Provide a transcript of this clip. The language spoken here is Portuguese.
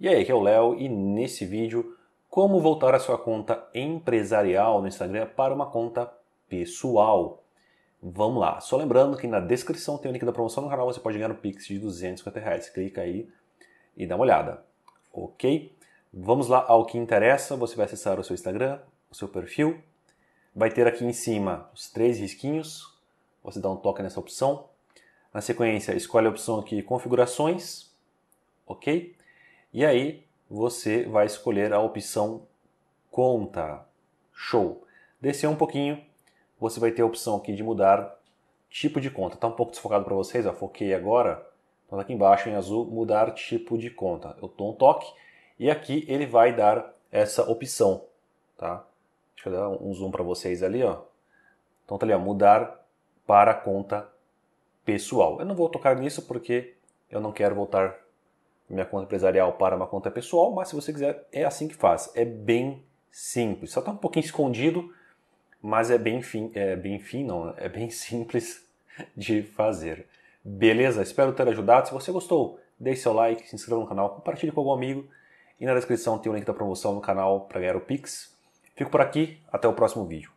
E aí, aqui é o Léo e nesse vídeo como voltar a sua conta empresarial no Instagram para uma conta pessoal. Vamos lá, só lembrando que na descrição tem o link da promoção no canal, você pode ganhar um Pix de 250 reais. Clica aí e dá uma olhada, ok? Vamos lá ao que interessa, você vai acessar o seu Instagram, o seu perfil, vai ter aqui em cima os três risquinhos, você dá um toque nessa opção. Na sequência, escolhe a opção aqui configurações, ok? E aí você vai escolher a opção conta. Show. Descer um pouquinho, você vai ter a opção aqui de mudar tipo de conta. Está um pouco desfocado para vocês, eu foquei agora. Então tá aqui embaixo em azul, mudar tipo de conta. Eu dou um toque e aqui ele vai dar essa opção, tá? Deixa eu dar um zoom para vocês ali, ó. Então tá ali, ó, mudar para conta pessoal. Eu não vou tocar nisso porque eu não quero voltar minha conta empresarial para uma conta pessoal, mas se você quiser, é assim que faz. É bem simples. Só está um pouquinho escondido, mas é bem fim, é bem fim não, é bem simples de fazer. Beleza? Espero ter ajudado. Se você gostou, deixe seu like, se inscreva no canal, compartilhe com algum amigo e na descrição tem o link da promoção no canal para ganhar o Pix. Fico por aqui, até o próximo vídeo.